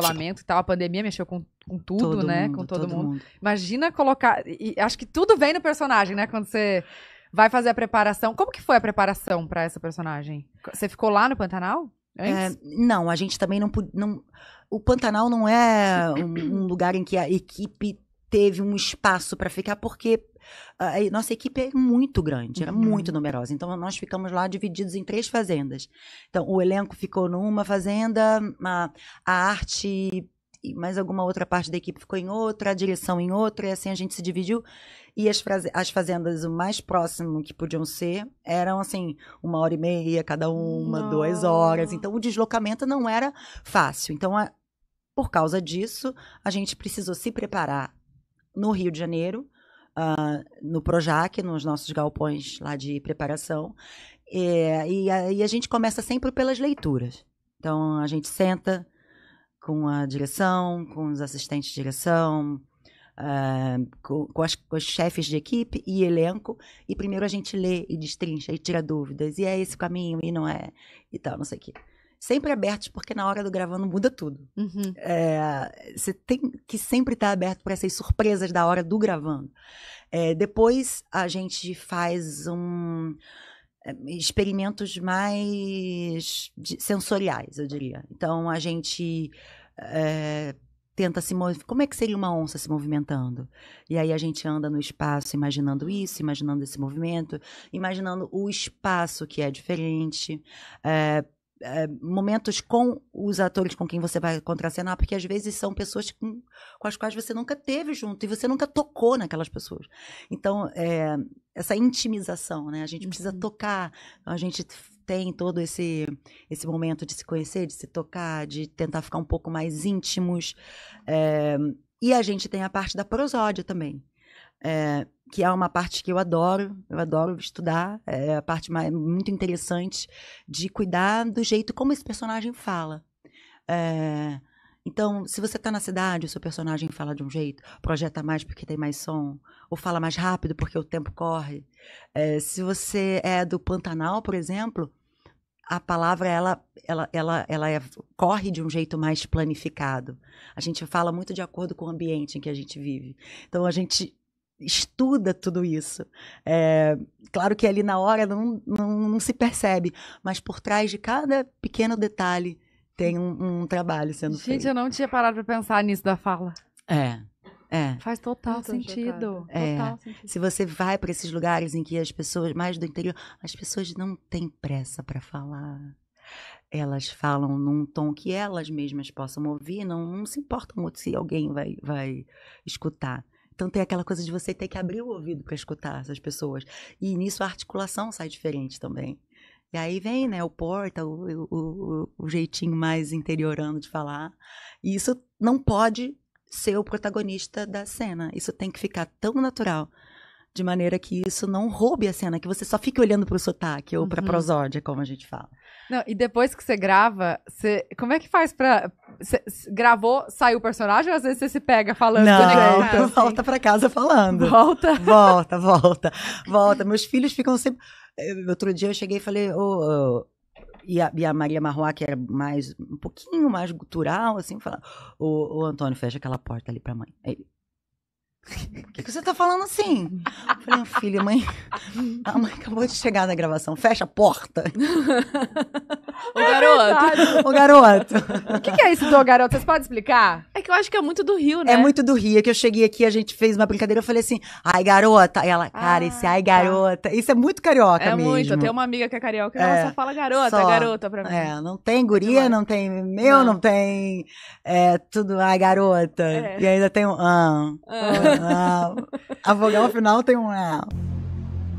isolamento e tal, tá, a pandemia mexeu com, com tudo, todo né? Mundo, com todo, todo mundo. mundo. Imagina colocar. E, acho que tudo vem no personagem, né? Quando você vai fazer a preparação. Como que foi a preparação para essa personagem? Você ficou lá no Pantanal? É, não, a gente também não, não. O Pantanal não é um, um lugar em que a equipe teve um espaço para ficar, porque a nossa equipe é muito grande, era uhum. muito numerosa. Então, nós ficamos lá divididos em três fazendas. Então, o elenco ficou numa fazenda, a, a arte e mais alguma outra parte da equipe ficou em outra, a direção em outra, e assim a gente se dividiu. E as, as fazendas, o mais próximo que podiam ser, eram assim, uma hora e meia cada uma, não. duas horas. Então, o deslocamento não era fácil. Então, a, por causa disso, a gente precisou se preparar no Rio de Janeiro, uh, no Projac, nos nossos galpões lá de preparação. É, e, a, e a gente começa sempre pelas leituras. Então a gente senta com a direção, com os assistentes de direção, Uh, com, com, as, com, os chefes de equipe e elenco, e primeiro a gente lê e destrincha e tira dúvidas, e é esse o caminho, e não é, e tal, não sei o quê sempre abertos, porque na hora do gravando muda tudo. Uhum. É, você tem que sempre estar tá aberto para essas surpresas da hora do gravando. É, depois a gente faz um é, experimentos mais sensoriais, eu diria. Então a gente é, tenta se movimentar. Como é que seria uma onça se movimentando? E aí a gente anda no espaço imaginando isso, imaginando esse movimento, imaginando o espaço que é diferente. É, eh, momentos com os atores com quem você vai contracenar, porque às vezes são pessoas com, com, as quais você nunca teve junto e você nunca tocou naquelas pessoas. Então, é, essa intimização, né? A gente precisa uhum. tocar, a gente tem todo esse esse momento de se conhecer, de se tocar, de tentar ficar um pouco mais íntimos. É, e a gente tem a parte da prosódia também, é, que é uma parte que eu adoro, eu adoro estudar, é a parte mais, muito interessante de cuidar do jeito como esse personagem fala. É, então, se você está na cidade, o seu personagem fala de um jeito, projeta mais porque tem mais som, ou fala mais rápido porque o tempo corre. É, se você é do Pantanal, por exemplo, a palavra ela ela ela ela é, corre de um jeito mais planificado. A gente fala muito de acordo com o ambiente em que a gente vive. Então a gente estuda tudo isso. É, claro que ali na hora não, não, não, se percebe, mas por trás de cada pequeno detalhe tem um, um trabalho sendo Gente, feito. Gente, eu não tinha parado para pensar nisso da fala. É. É. Faz total sentido. É. Total sentido. Se você vai para esses lugares em que as pessoas, mais do interior, as pessoas não têm pressa para falar. Elas falam num tom que elas mesmas possam ouvir, não, não se importam muito se alguém vai, vai escutar. Então tem aquela coisa de você ter que abrir o ouvido para escutar essas pessoas. E nisso a articulação sai diferente também. E aí vem, né, o porta, o, o, o, jeitinho mais interiorando de falar. E isso não pode ser o protagonista da cena. Isso tem que ficar tão natural de maneira que isso não roube a cena, que você só fique olhando para o sotaque ou para a uhum. prosódia, como a gente fala. Não, e depois que você grava, você, como é que faz para gravou, saiu o personagem ou às vezes você se pega falando? Não, né? então assim. volta para casa falando. Volta? Volta, volta. Volta. Meus filhos ficam sempre. Eh, outro dia eu cheguei e falei, oh, oh, e a, e a, Maria Marroa, que era mais um pouquinho mais gutural, assim, falar: o, o Antônio, fecha aquela porta ali pra mãe. Ele, o que, que você tá falando assim? Eu falei, filha, mãe, a mãe acabou de chegar na gravação, fecha a porta. o é garoto. Ô, garoto. O que, que, é isso do garoto? Vocês podem explicar? É que eu acho que é muito do Rio, é né? É muito do Rio. É que eu cheguei aqui, a gente fez uma brincadeira, eu falei assim, ai, garota. E ela, cara, ah, esse ai, ah, tá. garota. Tá. Isso é muito carioca é mesmo. É muito. Eu tenho uma amiga que é carioca, é, ela só fala garota, só. garota pra mim. É, não tem guria, não tem meu, não, não tem é, tudo, ai, garota. É. E ainda tem um, ah, ah, ah. A vogal final tem um, ah.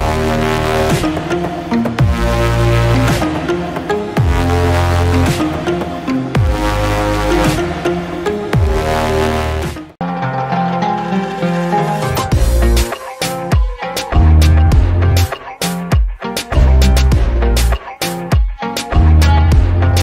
Thank you.